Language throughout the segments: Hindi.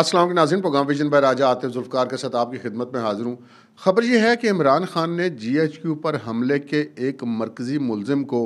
असलम के नाजिन पोगाम विजन बाय राजा आते जुल्फ़ार के साथ आपकी खिदमत में हाजिर हूँ खबर यह है कि इमरान खान ने जी एच क्यू पर हमले के एक मरकज़ी मुलजिम को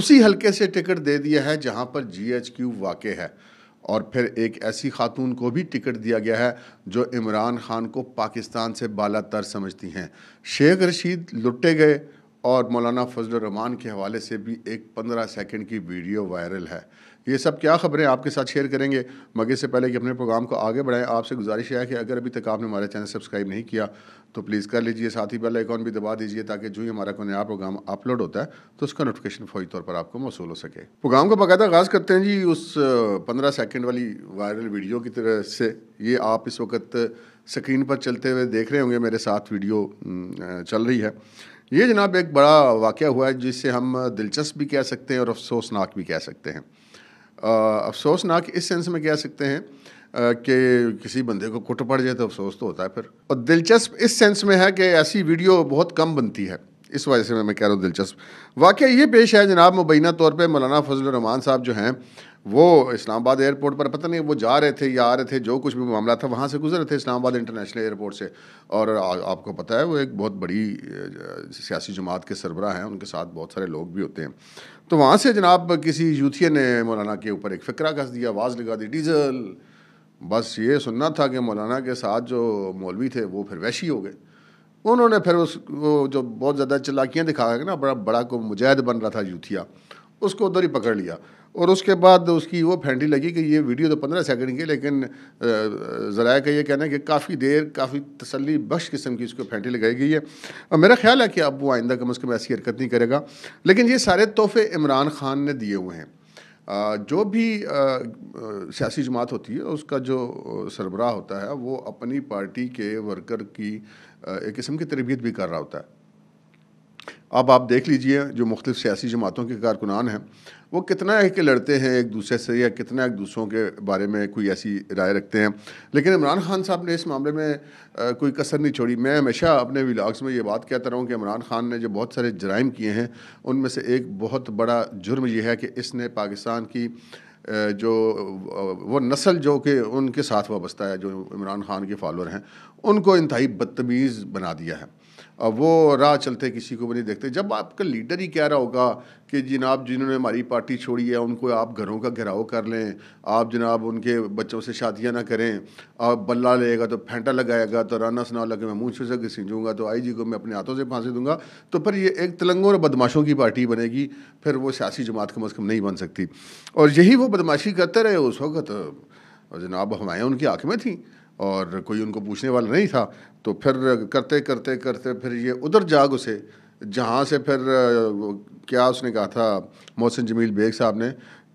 उसी हल्के से टिकट दे दिया है जहाँ पर जी एच क्यू वाक़ है और फिर एक ऐसी खातून को भी टिकट दिया गया है जो इमरान खान को पाकिस्तान से बाला तर समझती हैं शेख रशीद लुटे गए और मौलाना फजल रमान के हवाले से भी एक पंद्रह सेकेंड की वीडियो वायरल है ये सब क्या खबरें आपके साथ शेयर करेंगे मगर से पहले कि अपने प्रोग्राम को आगे बढ़ाएं आपसे गुजारिश है कि अगर अभी तक आपने हमारा चैनल सब्सक्राइब नहीं किया तो प्लीज़ कर लीजिए साथ ही बेल आइकॉन भी दबा दीजिए ताकि जो ही हमारा कोई नया प्रोग्राम अपलोड होता है तो उसका नोटिफिकेशन फौरी तौर पर आपको मौसू हो सके प्रोग्राम का बाकायदा आगाज़ करते हैं जी उस पंद्रह सेकेंड वाली वायरल वीडियो की तरह से ये आप इस वक्त स्क्रीन पर चलते हुए देख रहे होंगे मेरे साथ वीडियो चल रही है ये जनाब एक बड़ा वाक़ हुआ है जिससे हम दिलचस्प भी कह सकते हैं और अफसोसनाक भी कह सकते हैं अफसोसनाक इस सेंस में कह सकते हैं कि किसी बंदे को कुट पड़ जाए तो अफसोस तो होता है फिर और दिलचस्प इस सेंस में है कि ऐसी वीडियो बहुत कम बनती है इस वजह से मैं कह रहा हूँ दिलचस्प वाक़ ये पेश है जनाब मुबैना तौर पर मौलाना फजल रहमान साहब जो हैं वो इस्लामाबाद एयरपोर्ट पर पता नहीं वो जा रहे थे या आ रहे थे जो कुछ भी मामला था वहाँ से गुजर रहे थे इस्लामाबाद इंटरनेशनल एयरपोर्ट से और आ, आपको पता है वो एक बहुत बड़ी सियासी जमात के सरबरा हैं उनके साथ बहुत सारे लोग भी होते हैं तो वहाँ से जनाब किसी यूथिया ने मौलाना के ऊपर एक फ़िक्रा कस दिया आवाज़ लगा दी डीजल बस ये सुनना था कि मौलाना के साथ जो मौलवी थे वो फिर वैशी हो गए उन्होंने फिर उस वो जो बहुत ज़्यादा चलाकियाँ दिखा ना बड़ा बड़ा को मुजाहद बन रहा था यूथिया उसको उधर ही पकड़ लिया और उसके बाद उसकी वो फेंडी लगी कि ये वीडियो तो पंद्रह सेकंड की लेकिन ज़राए का ये कहना है कि काफ़ी देर काफ़ी तसली बख्श किस्म की उसको फेंटी लगाई गई है और मेरा ख्याल है कि अब वो आइंदा कम अज़ कम ऐसी हरकत नहीं करेगा लेकिन ये सारे तोहफे इमरान खान ने दिए हुए हैं जो भी सियासी जमात होती है उसका जो सरबराह होता है वो अपनी पार्टी के वर्कर की एक किस्म की तरबियत भी कर रहा होता है अब आप देख लीजिए जो मुख्तलिफ़ सियासी जमातों के कारकुनान हैं वो कितना है कि लड़ते हैं एक दूसरे से या कितना एक दूसरों के बारे में कोई ऐसी राय रखते हैं लेकिन इमरान खान साहब ने इस मामले में कोई कसर नहीं छोड़ी मैं हमेशा अपने विलाग्स में ये बात कहता रहा हूँ कि इमरान खान ने जो बहुत सारे जराइम किए हैं उनमें से एक बहुत बड़ा जुर्म यह है कि इसने पाकिस्तान की जो वो नस्ल जो कि उनके साथ वाबस्ता है जो इमरान खान के फॉलोअर हैं उनको इंतहाई बदतमीज़ बना दिया है वो राह चलते किसी को भी नहीं देखते जब आपका लीडर ही कह रहा होगा कि जिनाब जिन्होंने हमारी पार्टी छोड़ी है उनको आप घरों का घेराव कर लें आप जनाब उनके बच्चों से शादियां ना करें आप बल्ला लेगा तो फेंटा लगाएगा तो राना सना लगे मैं मुँह से घसींचूँगा तो आई जी को मैं अपने हाथों से फांसी दूंगा तो फिर ये एक तलंगों और बदमाशों की पार्टी बनेगी फिर वो सियासी जमात कम अज़ कम नहीं बन सकती और यही वो बदमाशी करते रहे उस वक्त जनाब हवाएँ उनकी आँख में थी और कोई उनको पूछने वाला नहीं था तो फिर करते करते करते फिर ये उधर जाग उसे जहाँ से फिर क्या उसने कहा था मोहसिन जमील बेग साहब ने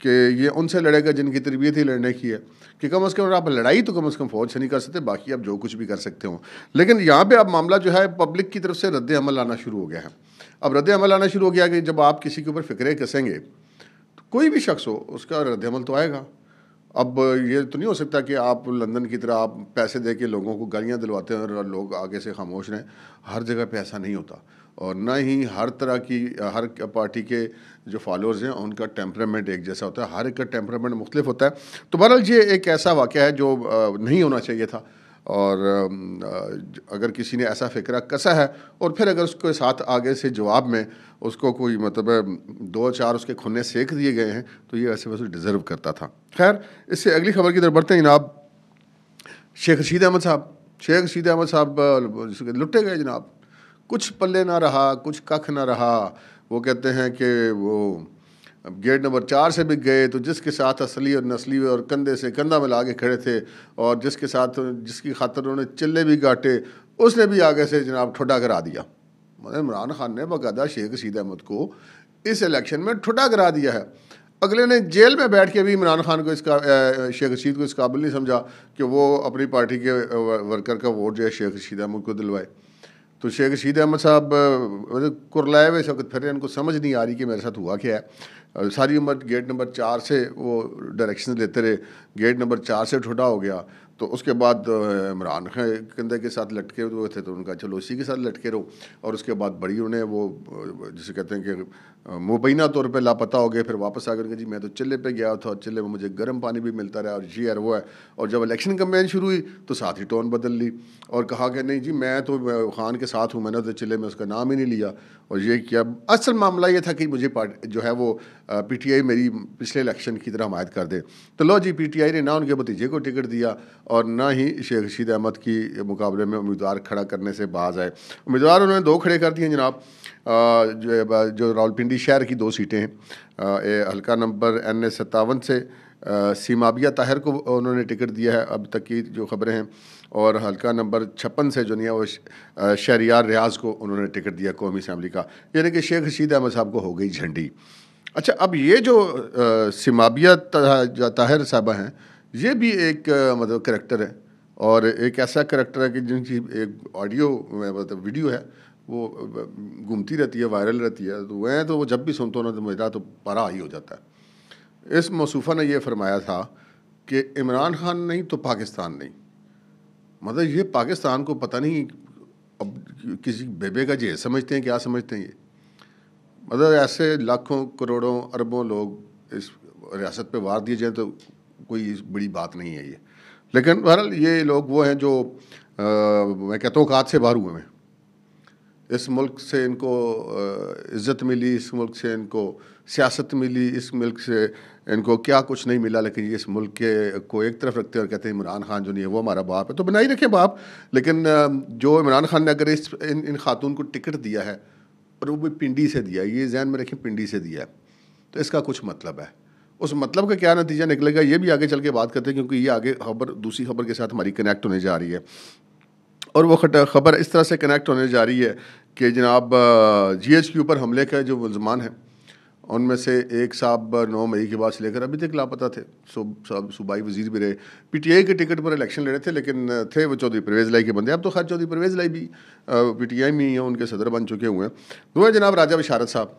कि ये उनसे लड़ेगा जिनकी तरबियत ही लड़ने की है कि कम अज़ कम आप लड़ाई तो कम अज़ कम फ़ौज से नहीं कर सकते बाकी आप जो कुछ भी कर सकते हो लेकिन यहाँ पे अब मामला जो है पब्लिक की तरफ से रद्द अमल आना शुरू हो गया है अब रद्द अमल आना शुरू हो गया कि जब आप किसी के ऊपर फ़िक्रे कसेंगे तो कोई भी शख्स हो उसका रद्द अमल तो आएगा अब ये तो नहीं हो सकता कि आप लंदन की तरह आप पैसे दे के लोगों को गालियाँ दिलवाते हैं और लोग आगे से खामोश रहें हर जगह पे ऐसा नहीं होता और ना ही हर तरह की हर पार्टी के जो फॉलोअर्स हैं उनका टेम्परामेंट एक जैसा होता है हर एक का टेम्परामेंट मुख्तलिफ होता है तो बहरहाल ये एक ऐसा वाक़ है जो नहीं होना चाहिए था और अगर किसी ने ऐसा फ़िक्रा कसा है और फिर अगर उसके साथ आगे से जवाब में उसको कोई मतलब दो चार उसके खुन्ने सेक दिए गए हैं तो ये वैसे वैसे डिज़र्व करता था खैर इससे अगली खबर की तरफ बढ़ते हैं जनाब शेख रशीद अहमद साहब शेख रशीद अहमद साहब लुटे गए जनाब कुछ पल्ले ना रहा कुछ कख ना रहा वो कहते हैं कि वो अब गेट नंबर चार से भी गए तो जिसके साथ असली और नस्ली और कंधे से कंधा मिला के खड़े थे और जिसके साथ जिसकी खातर उन्होंने चिल्ले भी काटे उसने भी आगे से जनाब ठुटा करा दिया मतलब इमरान खान ने बकायदा शेख रशीद अहमद को इस इलेक्शन में ठुटा करा दिया है अगले ने जेल में बैठ के भी इमरान खान को इसका शेख रशीद को इस काबिल नहीं समझा कि वो अपनी पार्टी के वर्कर का वोट जो है शेख रशीद अहमद को दिलवाए तो शेख रशीद अहमद साहब कुरलाए हुए इस वक्त फिर इनको समझ नहीं आ रही कि मेरे साथ हुआ क्या है सारी उम्र गेट नंबर चार से वो डायरेक्शन लेते रहे गेट नंबर चार से ठुडा हो गया तो उसके बाद इमरान कंदे के साथ लटके हुए थे तो उनका चलो इसी के साथ लटके रहो और उसके बाद बड़ी उन्हें वो जिसे कहते हैं कि मुबैना तौर पर लापता हो गए फिर वापस आकर के जी मैं तो चिल्ले पे गया था और चिल्ले में मुझे गर्म पानी भी मिलता रहा और जी यार वो है और जब इलेक्शन कम्पेन शुरू हुई तो साथ ही टोन बदल ली और कहा कि नहीं जी मैं तो खान के साथ हूँ मैंने तो चिल्ले में उसका नाम ही नहीं लिया और ये किया असल मामला ये था कि मुझे पार्ट जो है वो पीटीआई मेरी पिछले इलेक्शन की तरह हमायत कर दे तो लो जी पीटीआई ने ना उनके भतीजे को टिकट दिया और ना ही शेख रशीद अहमद की मुकाबले में उम्मीदवार खड़ा करने से बाज आए उम्मीदवार उन्होंने दो खड़े कर दिए जनाब जो रावलपिंडी शहर की दो सीटें हैं हल्का नंबर एन ए सत्तावन से सीमाबिया ताहिर को उन्होंने टिकट दिया है अब तक की जो खबरें हैं और हल्का नंबर छप्पन से जो नहीं है वो शहरियार रियाज को उन्होंने टिकट दिया कौमी असम्बली का यानी कि शेख रशीद अहमद साहब को हो गई झंडी अच्छा अब ये जो सिमाबिया ताहिर साहबा हैं ये भी एक मतलब करेक्टर है और एक ऐसा करेक्टर है कि जिनकी एक ऑडियो मतलब वीडियो है वो घूमती रहती है वायरल रहती है तो वह तो वो जब भी ना तो मजदा तो पारा ही हो जाता है इस मसूफा ने यह फरमाया था कि इमरान खान नहीं तो पाकिस्तान नहीं मतलब ये पाकिस्तान को पता नहीं अब किसी बेबे का जे समझते हैं क्या समझते हैं ये मतलब ऐसे लाखों करोड़ों अरबों लोग इस रियासत पे वार दिए जाएँ तो कोई बड़ी बात नहीं है ये लेकिन बहरहाल ये लोग वो हैं जो आ, मैं कहता हूँ कात से बाहर हुए हैं इस मुल्क से इनको इज़्ज़त मिली इस मुल्क से इनको सियासत मिली इस मुल्क से इनको क्या कुछ नहीं मिला लेकिन ये इस मुल्क के को एक तरफ रखते हैं और कहते हैं इमरान खान जो नहीं है वो हमारा बाप है तो बनाई रखें बाप लेकिन जो इमरान खान ने अगर इस इन इन खातून को टिकट दिया है और वो भी पिंडी से दिया ये जहन में रखें पिंडी से दिया है तो इसका कुछ मतलब है उस मतलब का क्या नतीजा निकलेगा ये भी आगे चल के बात करते हैं क्योंकि ये आगे खबर दूसरी खबर के साथ हमारी कनेक्ट होने जा रही है और वो ख़बर इस तरह से कनेक्ट होने जा रही है कि जनाब जी एच के ऊपर हमले के जो मुलजमान हैं उनमें से एक साहब नौ मई के बाद से लेकर अभी तक लापता थे सूबाई वजीर भी रहे पी टी आई के टिकट पर इलेक्शन लड़े थे लेकिन थे वो चौधरी परवेज़ लाई के बंदे अब तो खैर चौधरी परवेज़ लाई भी पी टी आई में ही हैं उनके सदर बन चुके हुए हैं दो है जनाब राजा बशारत साहब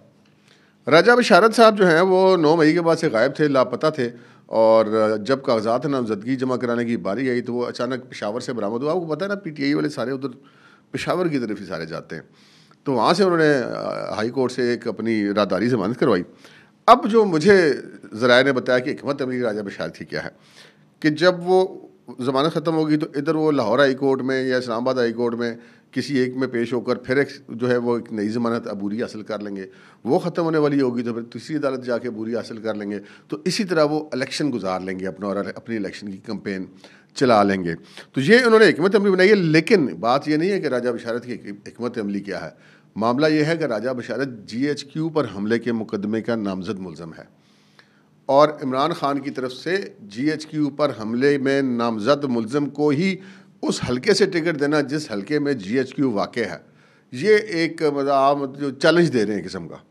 राजा बशारत साहब जो हैं वो नौ मई के बाद से गायब थे लापता थे और जब कागजात नामजदगी जमा कराने की बारी आई तो वो अचानक पेशावर से बरामद हुआ आपको पता है ना पीटीआई वाले सारे उधर पेशावर की तरफ ही सारे जाते हैं तो वहाँ से उन्होंने हाई कोर्ट से एक अपनी रादारी जमानत करवाई अब जो मुझे ज़राए ने बताया कि हमत अमीर राजा बशार थी क्या है कि जब वो ज़मानत ख़त्म होगी तो इधर वो लाहौर हाई कोर्ट में या इस्लामाबाद हाई कोर्ट में किसी एक में पेश होकर फिर एक जो है वो एक नई ज़मानत अबूरी हासिल कर लेंगे वो ख़त्म होने वाली होगी तो फिर तीसरी अदालत जाके अबूरी हासिल कर लेंगे तो इसी तरह वो इलेक्शन गुजार लेंगे अपना और अपनी इलेक्शन की कंपेन चला लेंगे तो ये उन्होंने हमत अमली बनाई है लेकिन बात यह नहीं है कि राजा बशारत की हमत अमली क्या है मामला यह है कि राजा बशारत जी एच क्यू पर हमले के मुकदमे का नामजद मुलम है और इमरान खान की तरफ से जी एच क्यू पर हमले में नामजद मुलम को ही उस हल्के से टिकट देना जिस हल्के में जी एच क्यू वाक़ है ये एक मतलब आप जो चैलेंज दे रहे हैं किस्म का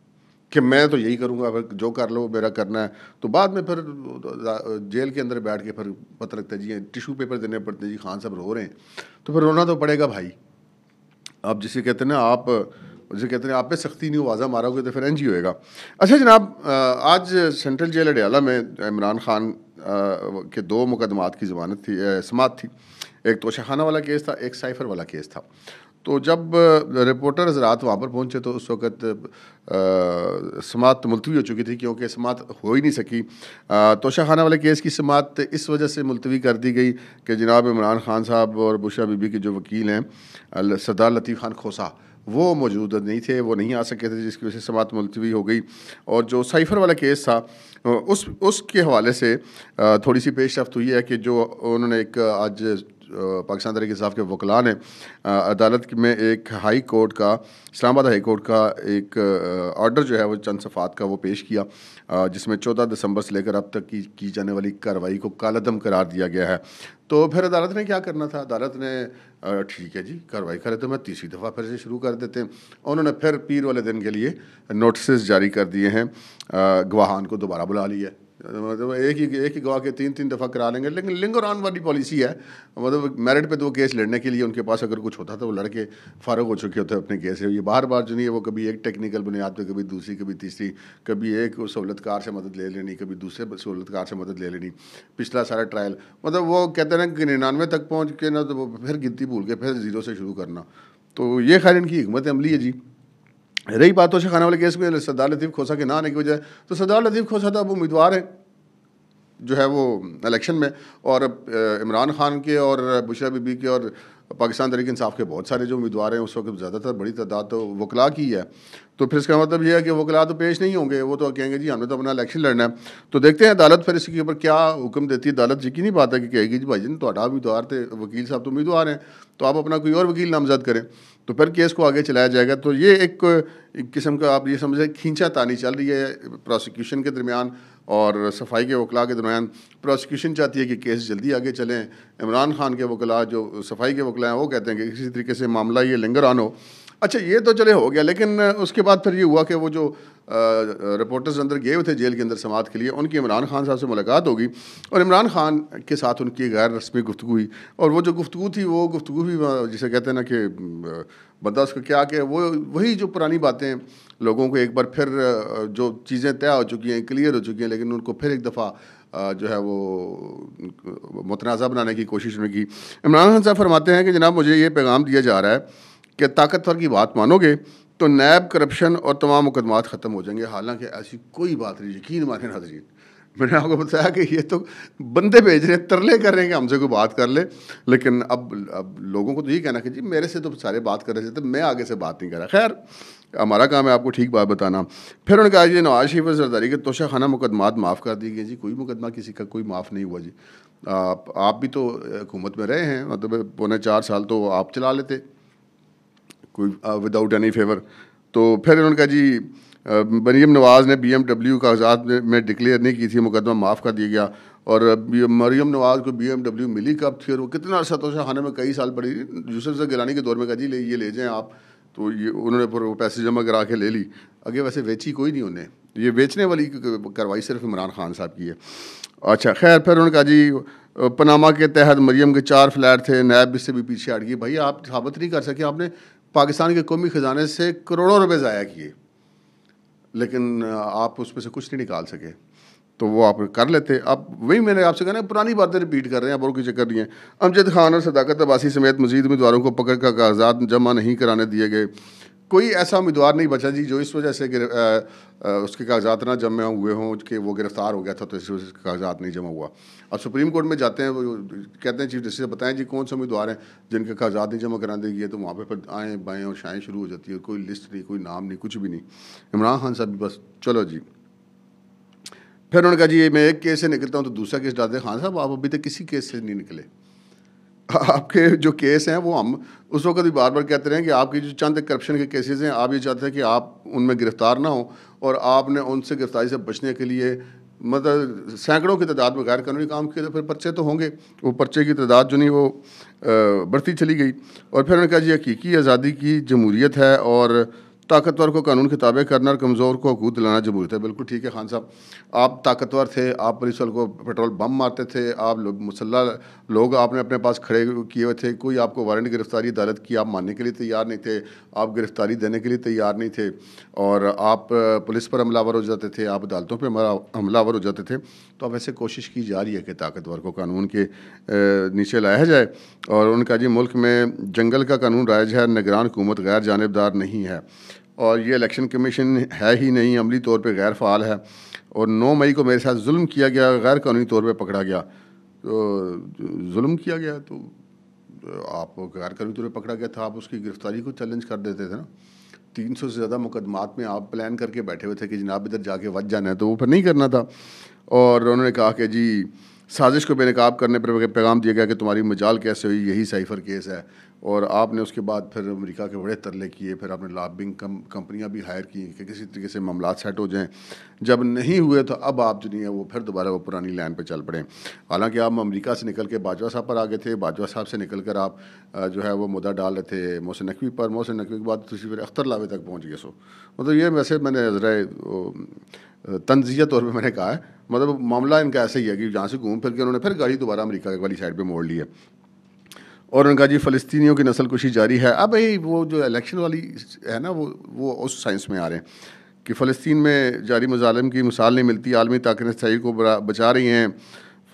कि मैं तो यही करूँगा फिर जो कर लो मेरा करना है तो बाद में फिर जेल के अंदर बैठ के फिर पता लगता है जी टिशू पेपर देने पड़ते हैं जी खान साहब रो रहे हैं तो फिर रोना तो पड़ेगा भाई आप जिसे कहते हैं ना आप जिसे कहते हैं आप पे सख्ती नहीं वाजा मारोगे तो फिर एन जी होएगा अच्छा जनाब आज सेंट्रल जेल अडयाला में इमरान खान के दो मुकदमात की जमानत थी समात थी एक तोशाखाना वाला केस था एक साइफर वाला केस था तो जब रिपोर्टर्स रात वहाँ पर पहुँचे तो उस वक्त समात मुलतवी हो चुकी थी क्योंकि समात हो ही नहीं सकी तोशा खाना वाले केस की समात इस वजह से मुलतवी कर दी गई कि जनाब इमरान खान साहब और बुशा बीबी के जो वकील हैं सरदार लतीफ़ खान खोसा वो मौजूद नहीं थे वो नहीं आ सके थे जिसकी वजह से समात मुलतवी हो गई और जो साइफर वाला केस था उस उसके हवाले से थोड़ी सी पेशरफ हुई है कि जो उन्होंने एक आज पाकिस्तान तरीके साफ के वकला ने अदालत में एक हाई कोर्ट का इस्लामाबाद हाई कोर्ट का एक ऑर्डर जो है वो चंद सफ़ात का वो पेश किया जिसमें चौदह दिसंबर से लेकर अब तक की की जाने वाली कार्रवाई को कालदम करार दिया गया है तो फिर अदालत ने क्या करना था अदालत ने ठीक है जी कार्रवाई करे तो मैं तीसरी दफ़ा फिर से शुरू कर देते हैं उन्होंने फिर पीर वाले दिन के लिए नोटिस जारी कर दिए हैं गवाहान को दोबारा बुला लिया मतलब एक ही एक ही गवाह के तीन तीन दफ़ा करा लेंगे लेकिन और ऑन वाली पॉलिसी है मतलब मेरिट पे तो वो केस लड़ने के लिए उनके पास अगर कुछ होता तो वो लड़के फारग हो चुके होते अपने केस से ये बार बार जो नहीं है वो कभी एक टेक्निकल बुनियाद पर कभी दूसरी कभी तीसरी कभी एक सहूलतकार से मदद ले लेनी कभी दूसरे सहूलतकार से मदद ले लेनी पिछला सारा ट्रायल मतलब वो कहते ना कि निन्यानवे तक पहुँच के ना तो फिर गिनती भूल के फिर ज़ीरो से शुरू करना तो ये खैर इनकी हमत अमली है जी रही बात तो खाना वाले केस में सरदार लतीफ़ खोसा के ना आने की वजह तो सरदार लतीफ़ खोसा तो अब उम्मीदवार हैं जो है वो इलेक्शन में और इमरान खान के और बुशरा बीबी के और पाकिस्तान तरीके इंसाफ के बहुत सारे जो उम्मीदवार हैं उस वक्त ज़्यादातर बड़ी तादाद तो वकला की है तो फिर इसका मतलब यह है कि वकला तो पेश नहीं होंगे वो तो कहेंगे जी हमें तो अपना इलेक्शन लड़ना है तो देखते हैं अदालत फिर इसके ऊपर क्या हुक्म देती है अदालत यकीनी बात है कि कहेगी जी भाई जी थोड़ा उम्मीदवार थे वकील साहब तो उम्मीदवार हैं तो आप अपना कोई और वकील नामजद करें तो फिर केस को आगे चलाया जाएगा तो ये एक, एक किस्म का आप ये समझें खींचा तानी चल रही है प्रोसिक्यूशन के दरमियान और सफाई के वकला के दरमियान प्रोसिक्यूशन चाहती है कि केस जल्दी आगे चलें इमरान खान के वकला जो सफाई के वकला हैं वो कहते हैं कि किसी तरीके से मामला ये लिंगर ऑन हो अच्छा ये तो चले हो गया लेकिन उसके बाद फिर ये हुआ कि वो जो रिपोर्टर्स अंदर गए हुए थे जेल के अंदर समात के लिए उनकी इमरान खान साहब से मुलाकात होगी और इमरान खान के साथ उनकी गैर रस्मी गुफ्तु हुई और वो जो गुफ्तु थी वो गुफ्तु भी जिसे कहते हैं ना कि बंदा उसको क्या कि वो वही जो पुरानी बातें लोगों को एक बार फिर जो चीज़ें तय हो चुकी हैं क्लियर हो चुकी हैं लेकिन उनको फिर एक दफ़ा जो है वो मुतनाज़ा बनाने की कोशिश में की इमरान खान साहब फरमाते हैं कि जनाब मुझे ये पैगाम दिया जा रहा है कि ताकतवर की बात मानोगे तो नैब करप्शन और तमाम मुकदमात ख़त्म हो जाएंगे हालांकि ऐसी कोई बात नहीं यकीन माने नाजरीन मैंने आपको बताया कि ये तो बंदे भेज रहे हैं तरले कर रहे हैं कि हमसे कोई बात कर ले लेकिन अब अब लोगों को तो ये कहना कि जी मेरे से तो सारे बात कर रहे थे तो मैं आगे से बात नहीं कर रहा खैर हमारा काम है आपको ठीक बात बताना फिर उन्होंने कहा जी नवाज शरीफ और जरदारी के तोशा खाना मुकदमा माफ़ कर दिए गए जी कोई मुकदमा किसी का कोई माफ़ नहीं हुआ जी आप आप भी तो हुकूमत में रहे हैं मतलब पौने चार साल तो आप चला लेते कोई विदाउट एनी फेवर तो फिर उन्होंने कहा जी मरीम नवाज़ ने बी एम डब्ल्यू कागजात में डिक्लेयर नहीं की थी मुकदमा माफ़ कर दिया गया और मरीम नवाज़ को बी एम डब्ल्यू मिली कब थी और वो कितना अर्सा तो खाने में कई साल पड़ी जूसर से गिलानी के दौर में कहा जी ले ये ले जाएँ आप तो ये उन्होंने फिर वो पैसे जमा करा के ले ली आगे वैसे बेची कोई नहीं उन्हें ये बेचने वाली कार्रवाई सिर्फ इमरान खान साहब की है अच्छा खैर फिर उन्होंने कहा जी पनामा के तहत मरीम के चार फ्लैट थे नैब इससे भी पीछे हट गई भाई आप साबित नहीं कर सके आपने पाकिस्तान के कौमी ख़जाने से करोड़ों रुपए ज़ाया किए लेकिन आप उसमें से कुछ नहीं निकाल सके तो वो आप कर लेते अब वही मैंने आपसे कहना पुरानी बातें रिपीट कर रहे हैं आप और कोई चक्कर नहीं है अमजद खान और सदाकत अबासी समेत मजीद उम्मीदवारों को पकड़ का कागजात जमा नहीं कराने दिए गए कोई ऐसा उम्मीदवार नहीं बचा जी जो इस वजह से आ, आ, उसके कागजात ना जमे हुए हों कि वो गिरफ्तार हो गया था तो इस वजह से कागजात नहीं जमा हुआ अब सुप्रीम कोर्ट में जाते हैं वो कहते हैं चीफ जस्टिस बताएं जी कौन से उम्मीदवार हैं जिनके कागजात नहीं जमा करा दिए तो वहाँ पर आएँ बाएँ और शाएँ शुरू हो जाती है कोई लिस्ट नहीं कोई नाम नहीं कुछ भी नहीं इमरान खान साहब बस चलो जी फिर उन्होंने कहा जी मैं एक केस से निकलता हूँ तो दूसरा केस डालते हैं खान साहब आप अभी तक किसी केस से नहीं निकले आपके जो केस हैं वो हम उस वक्त भी बार बार कहते रहे कि आपकी जो चंद करप्शन के केसेस हैं आप ये चाहते हैं कि आप उनमें गिरफ़्तार ना हो और आपने उनसे गिरफ्तारी से बचने के लिए मतलब सैकड़ों की तादाद में गैर कानूनी काम किए तो फिर पर्चे तो होंगे वो पर्चे की तादाद जो नहीं वो बढ़ती चली गई और फिर उन्होंने कहा जी हकीकी आज़ादी की जमहूरीत है और ताकतवर को कानून किताबें ताबे करना और कमज़ोर को हकूत दिलाना जमहूरत है बिल्कुल ठीक है खान साहब आप ताकतवर थे आप पुलिस वाले को पेट्रोल बम मारते थे आप लोग मुसल्ला लोग आपने अपने पास खड़े किए हुए थे कोई आपको वारंट गिरफ्तारी अदालत की आप मानने के लिए तैयार नहीं थे आप गिरफ्तारी देने के लिए तैयार नहीं थे और आप पुलिस पर हमलावर हो जाते थे आप अदालतों पर हमलावर हो जाते थे तो अब ऐसे कोशिश की जा रही है कि ताकतवर को कानून के नीचे लाया जाए और उनका जी मुल्क में जंगल का कानून राइज है निगरान हुकूमत गैर जानबदार नहीं है और ये इलेक्शन कमीशन है ही नहीं अमली तौर पर गैर फाल है और 9 मई को मेरे साथ जुल्म किया गया गैर कानूनी तौर पर पकड़ा गया तो जुल्म किया गया तो आप गैर कानूनी तौर पर पकड़ा गया था आप उसकी गिरफ्तारी को चैलेंज कर देते थे ना तीन सौ से ज़्यादा मुकदमात में आप प्लान करके बैठे हुए थे कि जनाब इधर जाके वज जाना है तो वो फिर नहीं करना था और उन्होंने कहा कि जी साजिश को बेनकाब करने पर पैगाम दिया गया कि तुम्हारी मजाल कैसे हुई यही साइफर केस है और आपने उसके बाद फिर अमेरिका के बड़े तरले किए फिर आपने लाबिंग कम कंपनियाँ भी हायर की कि किसी तरीके से मामला सेट हो जाएँ जब नहीं हुए तो अब आप जो नहीं है वो फिर दोबारा वो पुरानी लाइन पर चल पड़े हालांकि आप अमेरिका से निकल के बाजवा साहब पर आ गए थे बाजवा साहब से निकल कर आप जो है वो मुद्दा डाल रहे थे मोहसिन नकवी पर मोहसिन नकवी के बाद तो तुझे फिर अख्तर लावे तक पहुँच गए सो मतलब ये वैसे मैंने ज़रा तनजीया तौर पर मैंने कहा है मतलब मामला इनका ऐसा ही है कि जहाँ से घूम फिर के उन्होंने फिर गाड़ी दोबारा अमेरिका वाली साइड पर मोड़ ली है और उनका जी फ़लस्तियों की नस्ल कुशी जारी है अब भाई वो जो इलेक्शन वाली है ना वो वो उस साइंस में आ रहे हैं कि फ़लस्तीन में जारी मजालम की मिसाल नहीं मिलती आलमी ताकत सही को बचा रही हैं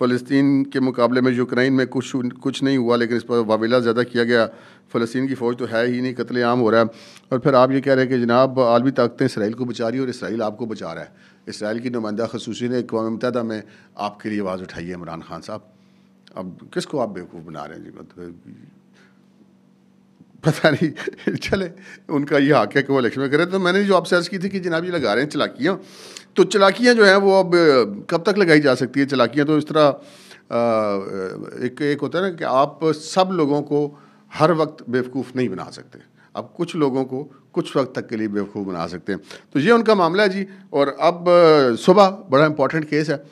फ़लस्तीन के मुकाबले में यूक्रेन में कुछ कुछ नहीं हुआ लेकिन इस पर वावेला ज़्यादा किया गया फ़लस्तीन की फ़ौज तो है ही नहीं आम हो रहा है और फिर आप ये कह रहे हैं कि जनाब आलमी ताकतें इसराइल को बचा रही है और इसराइल आपको बचा रहा है इसराइल की नुमाइंदा खसूसी ने अकवा मुतहदा में आपके लिए आवाज़ उठाई है इमरान खान साहब अब किसको आप बेवकूफ़ बना रहे हैं जी मतलब पता नहीं चले उनका ये हक है कि वो इलेक्शन में करे तो मैंने जो आपसे अर्ज़ की थी कि जनाब ये लगा रहे हैं चलाकियाँ तो चलाकियाँ जो हैं वो अब कब तक लगाई जा सकती है चलाकियाँ तो इस तरह एक एक होता है ना कि आप सब लोगों को हर वक्त बेवकूफ़ नहीं बना सकते अब कुछ लोगों को कुछ वक्त तक के लिए बेवकूफ़ बना सकते हैं तो ये उनका मामला है जी और अब सुबह बड़ा इंपॉर्टेंट केस है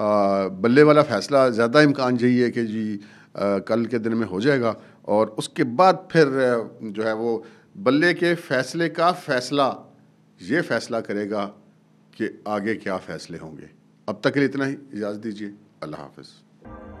बल्ले वाला फैसला ज़्यादा इम्कान चाहिए कि जी आ, कल के दिन में हो जाएगा और उसके बाद फिर जो है वो बल्ले के फैसले का फैसला ये फैसला करेगा कि आगे क्या फ़ैसले होंगे अब तक के लिए इतना ही इजाज़त दीजिए अल्लाह हाफिज़